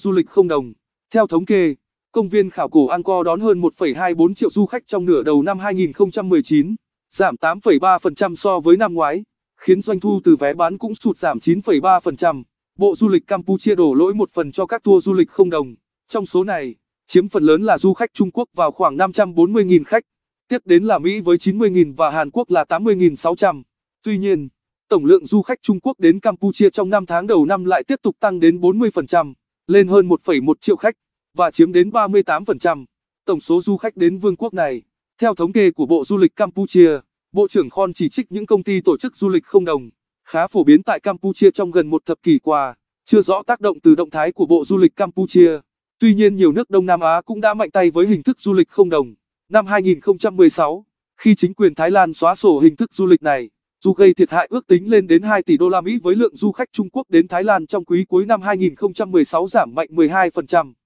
du lịch không đồng. Theo thống kê, công viên khảo cổ Angkor đón hơn 1,24 triệu du khách trong nửa đầu năm 2019, giảm 8,3% so với năm ngoái, khiến doanh thu từ vé bán cũng sụt giảm 9,3%. Bộ Du lịch Campuchia đổ lỗi một phần cho các tour du lịch không đồng. Trong số này, chiếm phần lớn là du khách Trung Quốc vào khoảng 540.000 khách, tiếp đến là Mỹ với 90.000 và Hàn Quốc là 80.600. Tuy nhiên, tổng lượng du khách Trung Quốc đến Campuchia trong 5 tháng đầu năm lại tiếp tục tăng đến 40% lên hơn 1,1 triệu khách và chiếm đến 38% tổng số du khách đến vương quốc này. Theo thống kê của Bộ Du lịch Campuchia, Bộ trưởng Khon chỉ trích những công ty tổ chức du lịch không đồng, khá phổ biến tại Campuchia trong gần một thập kỷ qua, chưa rõ tác động từ động thái của Bộ Du lịch Campuchia. Tuy nhiên nhiều nước Đông Nam Á cũng đã mạnh tay với hình thức du lịch không đồng. Năm 2016, khi chính quyền Thái Lan xóa sổ hình thức du lịch này, dù gây thiệt hại ước tính lên đến 2 tỷ đô la Mỹ với lượng du khách Trung Quốc đến Thái Lan trong quý cuối năm 2016 giảm mạnh 12%.